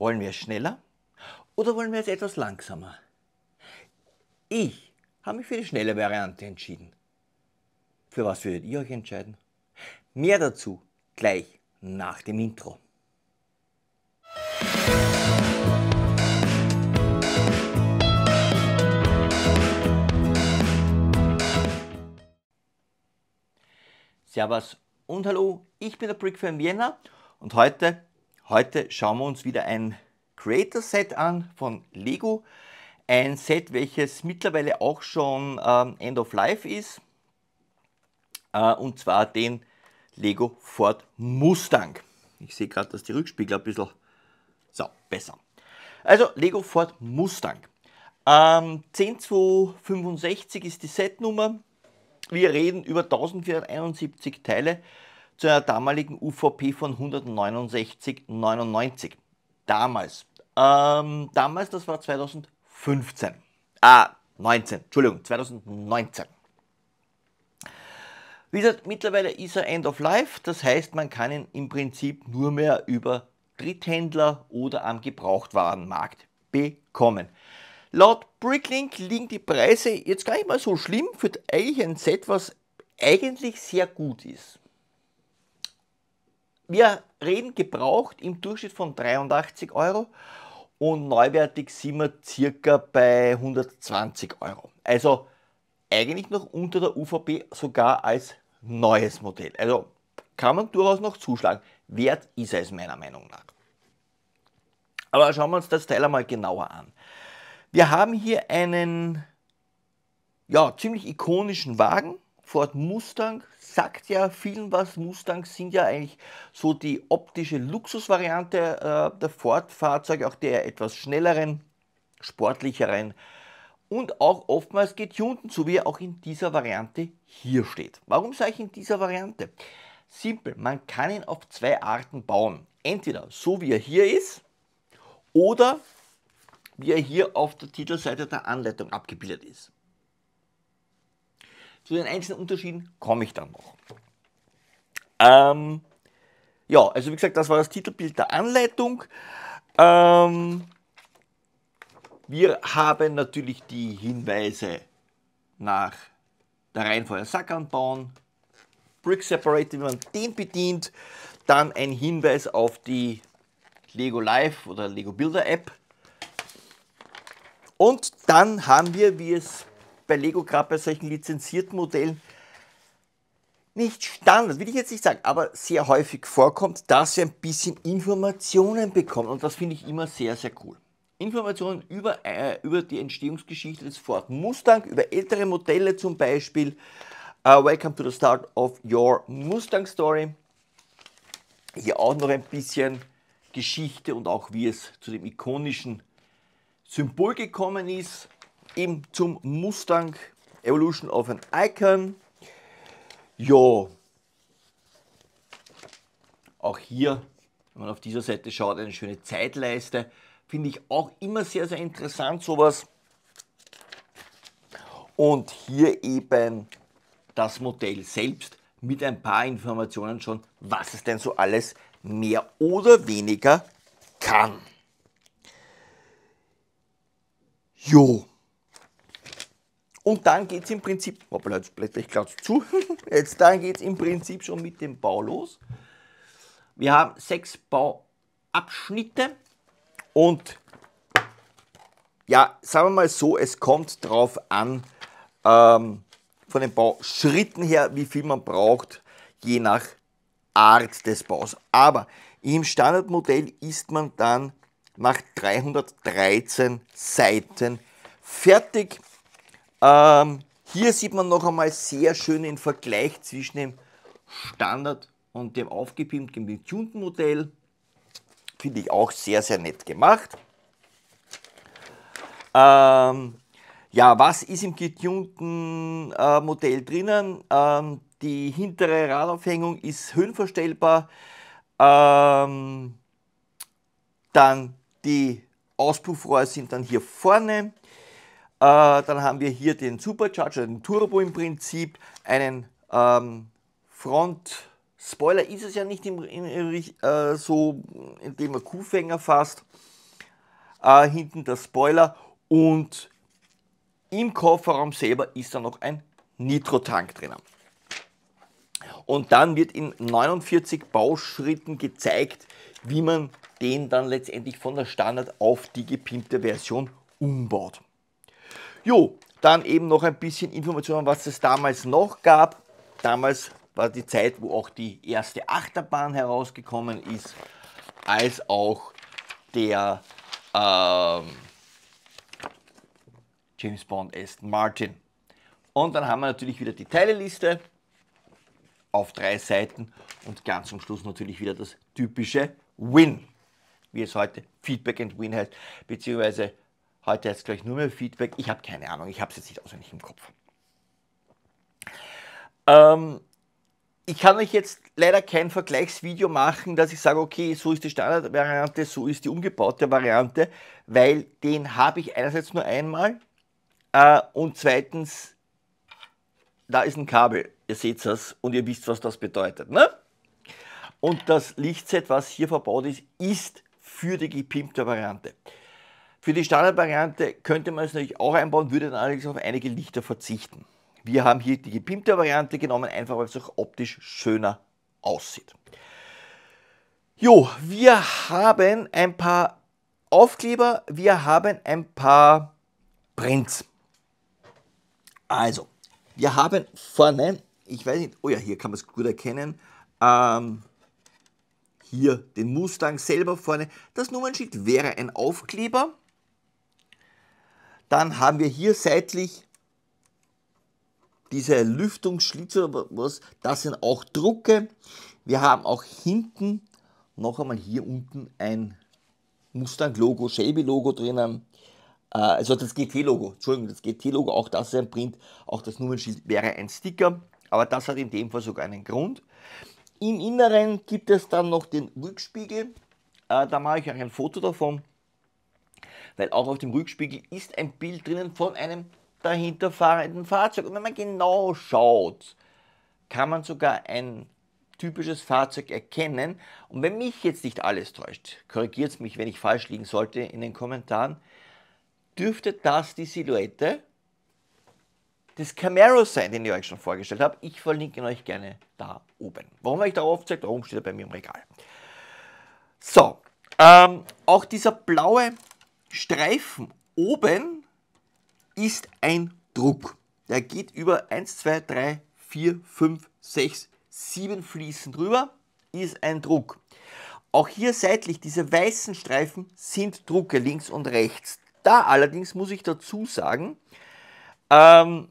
Wollen wir es schneller oder wollen wir es etwas langsamer? Ich habe mich für die schnelle Variante entschieden. Für was würdet ihr euch entscheiden? Mehr dazu gleich nach dem Intro. Servus und hallo, ich bin der Brick von Vienna und heute Heute schauen wir uns wieder ein Creator Set an von Lego. Ein Set, welches mittlerweile auch schon ähm, End of Life ist. Äh, und zwar den Lego Ford Mustang. Ich sehe gerade, dass die Rückspiegel ein bisschen... So, besser. Also Lego Ford Mustang. Ähm, 10265 ist die Setnummer. Wir reden über 1471 Teile zur damaligen UVP von 169,99. Damals. Ähm, damals, das war 2015. Ah, 19, Entschuldigung, 2019. Wie gesagt, mittlerweile ist er End of Life, das heißt, man kann ihn im Prinzip nur mehr über Dritthändler oder am Gebrauchtwarenmarkt bekommen. Laut Bricklink liegen die Preise jetzt gar nicht mal so schlimm für eigentlich ein Set, was eigentlich sehr gut ist. Wir reden gebraucht im Durchschnitt von 83 Euro und neuwertig sind wir circa bei 120 Euro. Also eigentlich noch unter der UVP sogar als neues Modell. Also kann man durchaus noch zuschlagen. Wert ist es meiner Meinung nach. Aber schauen wir uns das Teil einmal genauer an. Wir haben hier einen ja, ziemlich ikonischen Wagen, Ford Mustang, sagt ja vielen was. Mustangs sind ja eigentlich so die optische Luxusvariante äh, der Ford-Fahrzeuge, auch der etwas schnelleren, sportlicheren und auch oftmals getunten, so wie er auch in dieser Variante hier steht. Warum sage ich in dieser Variante? Simpel, man kann ihn auf zwei Arten bauen. Entweder so wie er hier ist oder wie er hier auf der Titelseite der Anleitung abgebildet ist. Zu den einzelnen Unterschieden komme ich dann noch. Ähm, ja, also wie gesagt, das war das Titelbild der Anleitung. Ähm, wir haben natürlich die Hinweise nach der Reihenfolge Sack anbauen, Brick Separate, wie man den bedient, dann ein Hinweis auf die Lego Live oder Lego Builder App. Und dann haben wir, wie es bei Lego gerade bei solchen lizenzierten Modellen nicht Standard, will ich jetzt nicht sagen, aber sehr häufig vorkommt, dass wir ein bisschen Informationen bekommen. Und das finde ich immer sehr, sehr cool. Informationen über, äh, über die Entstehungsgeschichte des Ford Mustang, über ältere Modelle zum Beispiel. Uh, welcome to the start of your Mustang Story. Hier auch noch ein bisschen Geschichte und auch wie es zu dem ikonischen Symbol gekommen ist eben zum Mustang Evolution of an Icon. Jo, auch hier, wenn man auf dieser Seite schaut, eine schöne Zeitleiste. Finde ich auch immer sehr, sehr interessant, sowas. Und hier eben das Modell selbst mit ein paar Informationen schon, was es denn so alles mehr oder weniger kann. Jo. Und dann geht es im Prinzip, hoppla, jetzt plötzlich klatscht zu, jetzt dann geht es im Prinzip schon mit dem Bau los. Wir haben sechs Bauabschnitte und ja, sagen wir mal so, es kommt drauf an, ähm, von den Bauschritten her, wie viel man braucht, je nach Art des Baus. Aber im Standardmodell ist man dann nach 313 Seiten fertig. Ähm, hier sieht man noch einmal sehr schön den Vergleich zwischen dem Standard und dem aufgepimpten, getunten Modell. Finde ich auch sehr, sehr nett gemacht. Ähm, ja, was ist im getunten äh, Modell drinnen? Ähm, die hintere Radaufhängung ist höhenverstellbar. Ähm, dann die Auspuffrohre sind dann hier vorne. Äh, dann haben wir hier den Supercharger, den Turbo im Prinzip, einen ähm, Front... Spoiler ist es ja nicht im, im, äh, so, indem man Kuhfänger fasst. Äh, hinten der Spoiler und im Kofferraum selber ist da noch ein Nitro-Tank drin. Und dann wird in 49 Bauschritten gezeigt, wie man den dann letztendlich von der Standard auf die gepimpte Version umbaut. Jo, dann eben noch ein bisschen Informationen, was es damals noch gab. Damals war die Zeit, wo auch die erste Achterbahn herausgekommen ist, als auch der ähm, James Bond Aston Martin. Und dann haben wir natürlich wieder die Teileliste auf drei Seiten und ganz zum Schluss natürlich wieder das typische Win, wie es heute Feedback and Win heißt, beziehungsweise Heute jetzt gleich nur mehr Feedback. Ich habe keine Ahnung, ich habe es jetzt nicht auswendig im Kopf. Ähm, ich kann euch jetzt leider kein Vergleichsvideo machen, dass ich sage, okay, so ist die Standardvariante, so ist die umgebaute Variante, weil den habe ich einerseits nur einmal äh, und zweitens, da ist ein Kabel, ihr seht es und ihr wisst, was das bedeutet. Ne? Und das Lichtset, was hier verbaut ist, ist für die gepimpte Variante. Für die Standardvariante könnte man es natürlich auch einbauen, würde dann allerdings auf einige Lichter verzichten. Wir haben hier die gepimpte Variante genommen, einfach weil es auch optisch schöner aussieht. Jo, wir haben ein paar Aufkleber, wir haben ein paar Prints. Also, wir haben vorne, ich weiß nicht, oh ja, hier kann man es gut erkennen, ähm, hier den Mustang selber vorne. Das Nummernschild wäre ein Aufkleber dann haben wir hier seitlich diese Lüftungsschlitze oder was, das sind auch Drucke. Wir haben auch hinten noch einmal hier unten ein Mustang-Logo, Shelby-Logo drinnen. Äh, also das GT-Logo, Entschuldigung, das GT-Logo, auch das ist ein Print, auch das Nummernschild wäre ein Sticker, aber das hat in dem Fall sogar einen Grund. Im Inneren gibt es dann noch den Rückspiegel, äh, da mache ich auch ein Foto davon weil auch auf dem Rückspiegel ist ein Bild drinnen von einem dahinterfahrenden Fahrzeug. Und wenn man genau schaut, kann man sogar ein typisches Fahrzeug erkennen. Und wenn mich jetzt nicht alles täuscht, korrigiert es mich, wenn ich falsch liegen sollte in den Kommentaren, dürfte das die Silhouette des Camaro sein, den ich euch schon vorgestellt habe. Ich verlinke ihn euch gerne da oben. Warum habe ich darauf gezeigt? Warum steht er bei mir im Regal? So, ähm, auch dieser blaue Streifen oben ist ein Druck. Der geht über 1, 2, 3, 4, 5, 6, 7 Fliesen drüber, ist ein Druck. Auch hier seitlich, diese weißen Streifen sind Drucke links und rechts. Da allerdings muss ich dazu sagen, ähm,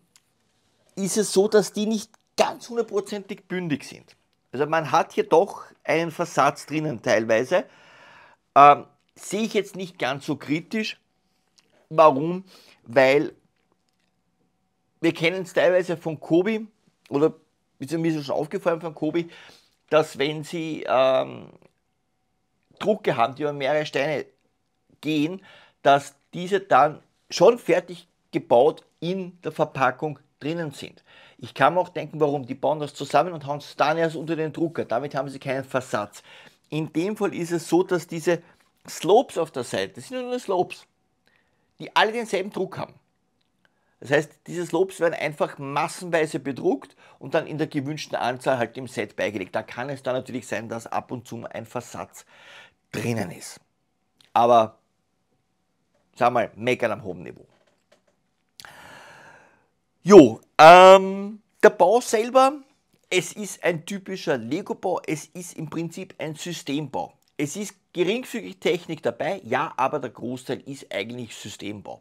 ist es so, dass die nicht ganz hundertprozentig bündig sind. Also man hat hier doch einen Versatz drinnen teilweise. Ähm, sehe ich jetzt nicht ganz so kritisch. Warum? Weil wir kennen es teilweise von Kobi, oder ist mir schon aufgefallen von Kobi, dass wenn sie ähm, Drucke haben, die über mehrere Steine gehen, dass diese dann schon fertig gebaut in der Verpackung drinnen sind. Ich kann mir auch denken, warum. Die bauen das zusammen und hauen es dann erst unter den Drucker. Damit haben sie keinen Versatz. In dem Fall ist es so, dass diese Slopes auf der Seite, das sind nur Slopes, die alle denselben Druck haben. Das heißt, diese Slopes werden einfach massenweise bedruckt und dann in der gewünschten Anzahl halt im Set beigelegt. Da kann es dann natürlich sein, dass ab und zu ein Versatz drinnen ist. Aber, sag mal, meckern am hohen Niveau. Jo, ähm, der Bau selber, es ist ein typischer Lego-Bau, es ist im Prinzip ein Systembau. Es ist geringfügig Technik dabei, ja, aber der Großteil ist eigentlich Systembau.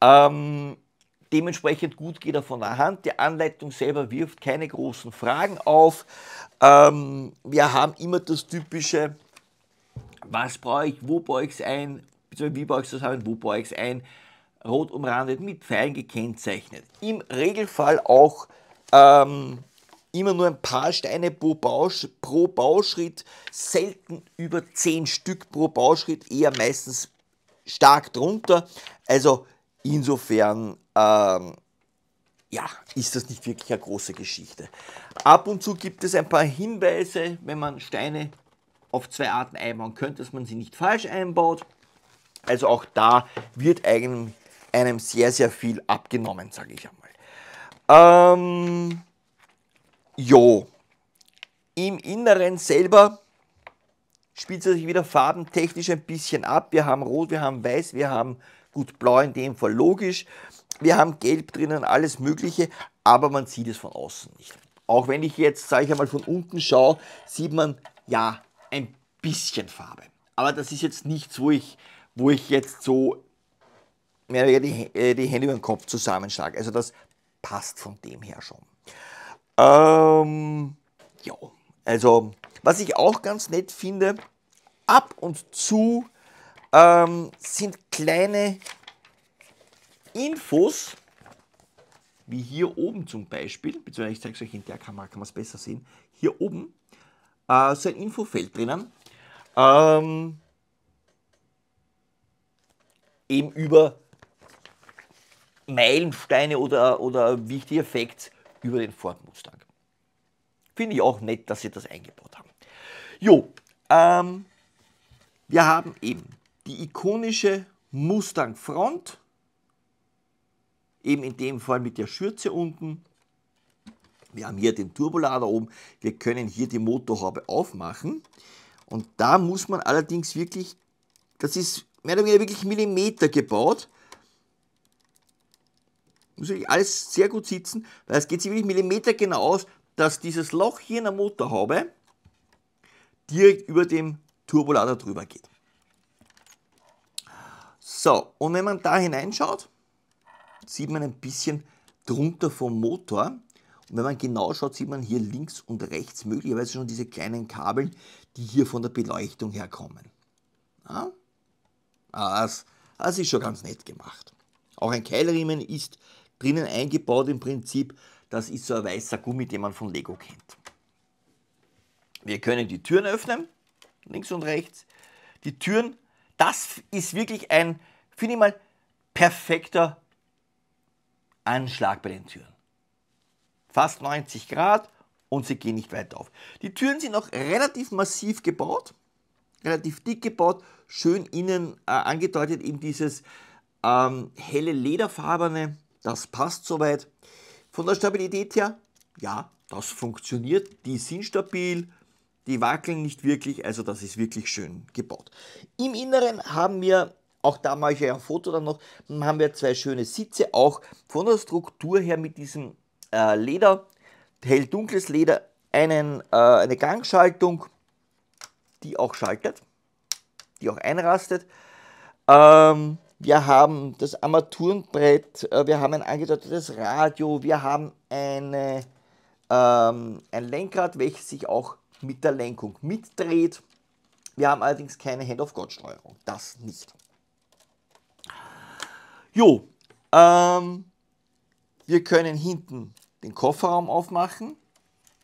Ähm, dementsprechend gut geht er von der Hand. Die Anleitung selber wirft keine großen Fragen auf. Ähm, wir haben immer das typische, was brauche ich, wo baue ich es ein, wie baue ich es zusammen, wo baue ich es ein, rot umrandet, mit Pfeilen gekennzeichnet. Im Regelfall auch ähm, immer nur ein paar Steine pro, Bausch, pro Bauschritt, selten über 10 Stück pro Bauschritt, eher meistens stark drunter. Also insofern ähm, ja, ist das nicht wirklich eine große Geschichte. Ab und zu gibt es ein paar Hinweise, wenn man Steine auf zwei Arten einbauen könnte, dass man sie nicht falsch einbaut. Also auch da wird einem, einem sehr, sehr viel abgenommen, sage ich einmal. Ähm, Jo. Im Inneren selber spielt es sich wieder farbentechnisch ein bisschen ab. Wir haben Rot, wir haben Weiß, wir haben gut Blau in dem Fall logisch. Wir haben Gelb drinnen, alles Mögliche, aber man sieht es von außen nicht. Auch wenn ich jetzt, sage ich einmal, von unten schaue, sieht man ja ein bisschen Farbe. Aber das ist jetzt nichts, wo ich, wo ich jetzt so mehr die, äh, die Hände über den Kopf zusammenschlage. Also das passt von dem her schon. Ähm, ja, also was ich auch ganz nett finde, ab und zu ähm, sind kleine Infos, wie hier oben zum Beispiel, beziehungsweise ich zeige es euch in der Kamera, kann man es besser sehen, hier oben äh, so ein Infofeld drinnen, ähm, eben über Meilensteine oder, oder wichtige Facts über den Ford Mustang. Finde ich auch nett, dass sie das eingebaut haben. Jo, ähm, wir haben eben die ikonische Mustang-Front, eben in dem Fall mit der Schürze unten. Wir haben hier den Turbolader oben, wir können hier die Motorhaube aufmachen. Und da muss man allerdings wirklich, das ist mehr oder weniger wirklich Millimeter gebaut, muss ich alles sehr gut sitzen, weil es geht sich wirklich Millimeter genau aus, dass dieses Loch hier in der Motorhaube direkt über dem Turbolader drüber geht. So, und wenn man da hineinschaut, sieht man ein bisschen drunter vom Motor. Und wenn man genau schaut, sieht man hier links und rechts möglicherweise schon diese kleinen Kabel, die hier von der Beleuchtung herkommen. Ja? Ah, das, das ist schon ganz nett gemacht. Auch ein Keilriemen ist drinnen eingebaut im Prinzip. Das ist so ein weißer Gummi, den man von Lego kennt. Wir können die Türen öffnen, links und rechts. Die Türen, das ist wirklich ein, finde ich mal, perfekter Anschlag bei den Türen. Fast 90 Grad und sie gehen nicht weit auf. Die Türen sind auch relativ massiv gebaut, relativ dick gebaut, schön innen äh, angedeutet, eben dieses ähm, helle lederfarbene das passt soweit. Von der Stabilität her, ja, das funktioniert. Die sind stabil, die wackeln nicht wirklich, also das ist wirklich schön gebaut. Im Inneren haben wir, auch da mache ich ein Foto dann noch, haben wir zwei schöne Sitze, auch von der Struktur her mit diesem äh, Leder, hell-dunkles Leder, einen, äh, eine Gangschaltung, die auch schaltet, die auch einrastet. Ähm, wir haben das Armaturenbrett, äh, wir haben ein angedeutetes Radio, wir haben eine, ähm, ein Lenkrad, welches sich auch mit der Lenkung mitdreht. Wir haben allerdings keine Hand-of-God-Steuerung, das nicht. Jo, ähm, wir können hinten den Kofferraum aufmachen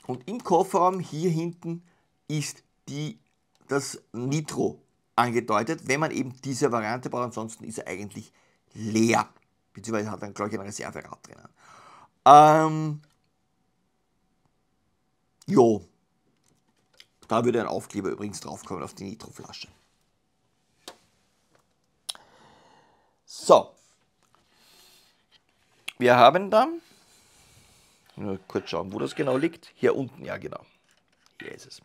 und im Kofferraum hier hinten ist die, das Nitro kofferraum angedeutet, wenn man eben diese Variante braucht, ansonsten ist er eigentlich leer, beziehungsweise hat dann, gleich ein Reserverad drinnen. Ähm, jo, da würde ein Aufkleber übrigens draufkommen auf die Nitroflasche. So, wir haben dann, nur kurz schauen, wo das genau liegt, hier unten, ja genau, hier ist es.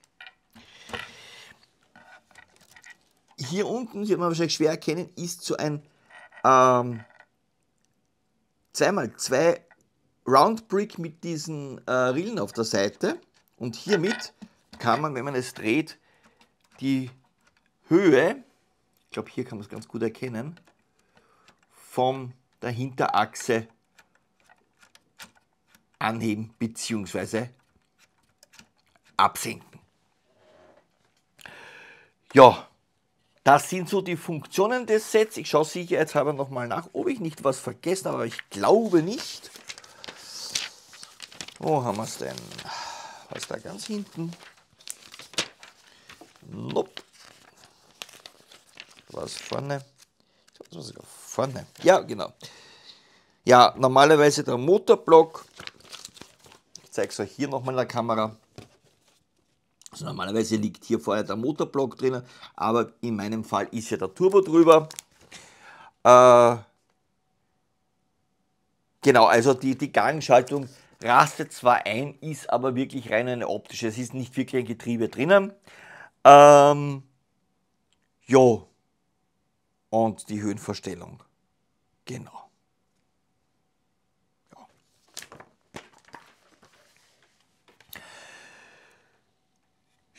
hier unten, sieht man wahrscheinlich schwer erkennen, ist so ein ähm, 2x2 Round Brick mit diesen äh, Rillen auf der Seite. Und hiermit kann man, wenn man es dreht, die Höhe, ich glaube hier kann man es ganz gut erkennen, von der Hinterachse anheben bzw. absenken. Ja, das sind so die Funktionen des Sets. Ich schaue sicherheitshalber nochmal nach, ob ich nicht was vergessen habe, aber ich glaube nicht. Wo haben wir es denn? Was da ganz hinten? Nope. Was vorne? Was war sogar vorne? Ja, genau. Ja, normalerweise der Motorblock. Ich zeige es euch hier nochmal in der Kamera. Also normalerweise liegt hier vorher der Motorblock drin, aber in meinem Fall ist ja der Turbo drüber. Äh, genau, also die, die Gangschaltung rastet zwar ein, ist aber wirklich rein eine optische. Es ist nicht wirklich ein Getriebe drinnen. Ähm, jo. Und die Höhenverstellung. Genau.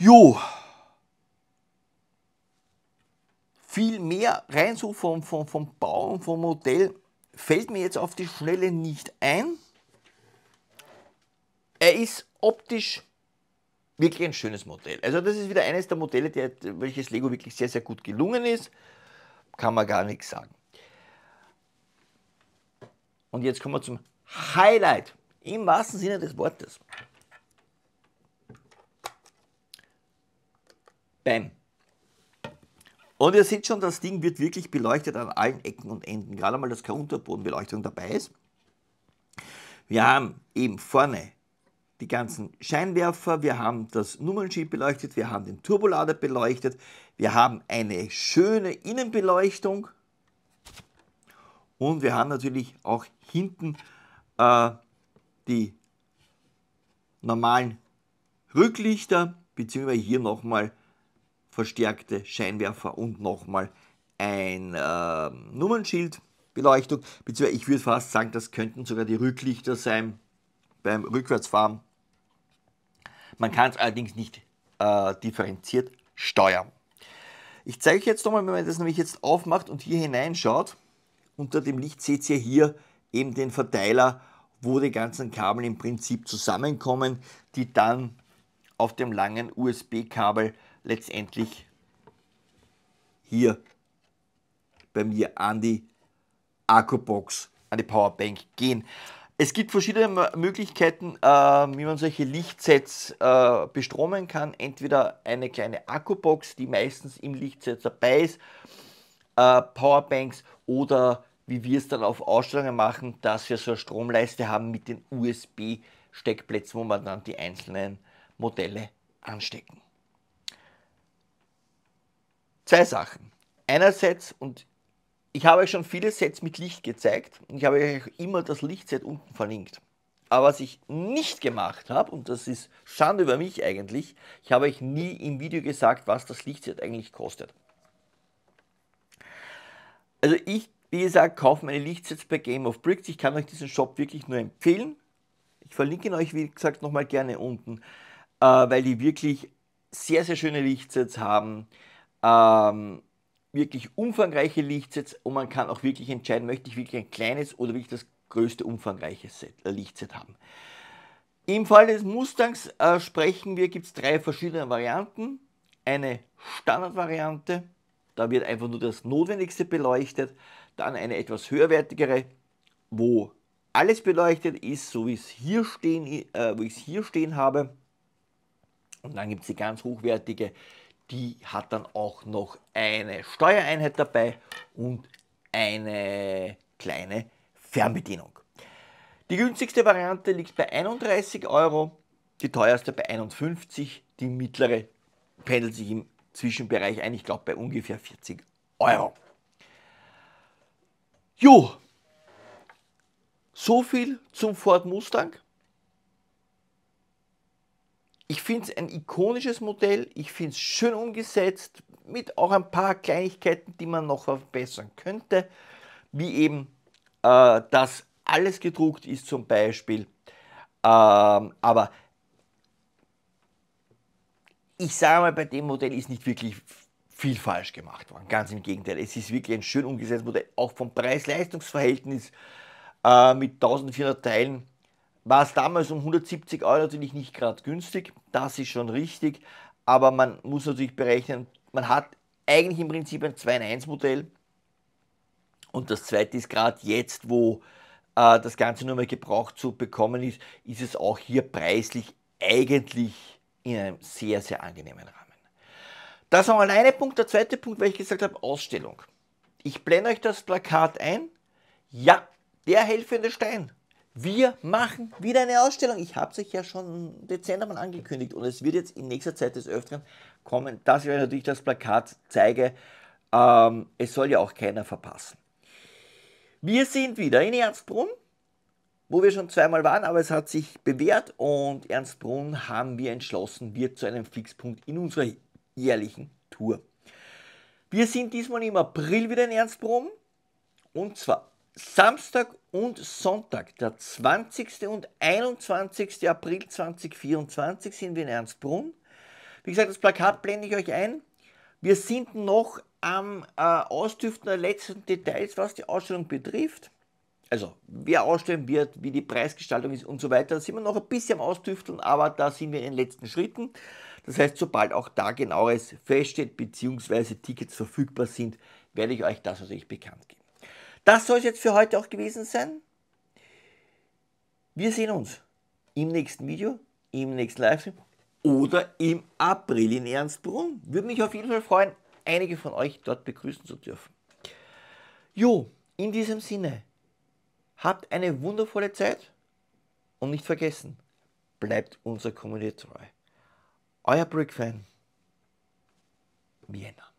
Jo. Viel mehr rein so vom, vom, vom Bau und vom Modell fällt mir jetzt auf die Schnelle nicht ein. Er ist optisch wirklich ein schönes Modell. Also das ist wieder eines der Modelle, der, welches Lego wirklich sehr, sehr gut gelungen ist. Kann man gar nichts sagen. Und jetzt kommen wir zum Highlight. Im wahrsten Sinne des Wortes. Bam. Und ihr seht schon, das Ding wird wirklich beleuchtet an allen Ecken und Enden. Gerade mal, dass keine Unterbodenbeleuchtung dabei ist. Wir haben eben vorne die ganzen Scheinwerfer, wir haben das Nummernschild beleuchtet, wir haben den Turbolader beleuchtet, wir haben eine schöne Innenbeleuchtung und wir haben natürlich auch hinten äh, die normalen Rücklichter, beziehungsweise hier nochmal verstärkte Scheinwerfer und nochmal ein äh, Nummernschildbeleuchtung. Beziehungsweise ich würde fast sagen, das könnten sogar die Rücklichter sein beim Rückwärtsfahren. Man kann es allerdings nicht äh, differenziert steuern. Ich zeige euch jetzt nochmal, wenn man das nämlich jetzt aufmacht und hier hineinschaut, unter dem Licht seht ihr hier eben den Verteiler, wo die ganzen Kabel im Prinzip zusammenkommen, die dann auf dem langen USB-Kabel letztendlich hier bei mir an die Akkubox, an die Powerbank gehen. Es gibt verschiedene Möglichkeiten, äh, wie man solche Lichtsets äh, bestromen kann. Entweder eine kleine Akkubox, die meistens im Lichtset dabei ist, äh, Powerbanks oder wie wir es dann auf Ausstellungen machen, dass wir so eine Stromleiste haben mit den USB-Steckplätzen, wo man dann die einzelnen Modelle anstecken. Zwei Sachen. Einerseits, und ich habe euch schon viele Sets mit Licht gezeigt und ich habe euch immer das Lichtset unten verlinkt. Aber was ich nicht gemacht habe, und das ist Schande über mich eigentlich, ich habe euch nie im Video gesagt, was das Lichtset eigentlich kostet. Also ich, wie gesagt, kaufe meine Lichtsets bei Game of Bricks. Ich kann euch diesen Shop wirklich nur empfehlen. Ich verlinke ihn euch, wie gesagt, nochmal gerne unten, äh, weil die wirklich sehr, sehr schöne Lichtsets haben ähm, wirklich umfangreiche Lichtsets und man kann auch wirklich entscheiden, möchte ich wirklich ein kleines oder wirklich das größte umfangreiche Set, äh, Lichtset haben. Im Fall des Mustangs äh, sprechen wir, gibt es drei verschiedene Varianten. Eine Standardvariante, da wird einfach nur das Notwendigste beleuchtet. Dann eine etwas höherwertigere, wo alles beleuchtet ist, so wie äh, ich es hier stehen habe. Und dann gibt es die ganz hochwertige die hat dann auch noch eine Steuereinheit dabei und eine kleine Fernbedienung. Die günstigste Variante liegt bei 31 Euro, die teuerste bei 51, die mittlere pendelt sich im Zwischenbereich ein, ich glaube bei ungefähr 40 Euro. Jo, so viel zum Ford Mustang. Ich finde es ein ikonisches Modell, ich finde es schön umgesetzt, mit auch ein paar Kleinigkeiten, die man noch verbessern könnte, wie eben, äh, dass alles gedruckt ist zum Beispiel. Ähm, aber ich sage mal, bei dem Modell ist nicht wirklich viel falsch gemacht worden. Ganz im Gegenteil, es ist wirklich ein schön umgesetztes Modell, auch vom Preis-Leistungs-Verhältnis äh, mit 1400 Teilen war es damals um 170 Euro natürlich nicht gerade günstig, das ist schon richtig, aber man muss natürlich berechnen, man hat eigentlich im Prinzip ein 2-in-1-Modell und das zweite ist gerade jetzt, wo äh, das Ganze nur mehr gebraucht zu bekommen ist, ist es auch hier preislich eigentlich in einem sehr, sehr angenehmen Rahmen. Das war mal eine Punkt. Der zweite Punkt, weil ich gesagt habe, Ausstellung. Ich blende euch das Plakat ein. Ja, der helfende Stein wir machen wieder eine Ausstellung. Ich habe es euch ja schon im Dezember angekündigt und es wird jetzt in nächster Zeit des Öfteren kommen, dass ich euch natürlich das Plakat zeige. Ähm, es soll ja auch keiner verpassen. Wir sind wieder in Ernstbrunn, wo wir schon zweimal waren, aber es hat sich bewährt und Ernstbrunn haben wir entschlossen, wird zu einem Fixpunkt in unserer jährlichen Tour. Wir sind diesmal im April wieder in Ernstbrunn und zwar Samstag und Sonntag, der 20. und 21. April 2024, sind wir in Ernstbrunn. Wie gesagt, das Plakat blende ich euch ein. Wir sind noch am äh, Austüften der letzten Details, was die Ausstellung betrifft. Also, wer ausstellen wird, wie die Preisgestaltung ist und so weiter, da sind wir noch ein bisschen am Austüfteln, aber da sind wir in den letzten Schritten. Das heißt, sobald auch da genaueres feststeht, beziehungsweise Tickets verfügbar sind, werde ich euch das natürlich bekannt geben. Das soll es jetzt für heute auch gewesen sein. Wir sehen uns im nächsten Video, im nächsten Livestream oder im April in Ernstbrunn. Würde mich auf jeden Fall freuen, einige von euch dort begrüßen zu dürfen. Jo, in diesem Sinne, habt eine wundervolle Zeit und nicht vergessen, bleibt unser Community treu. Euer Brickfan, Vienna.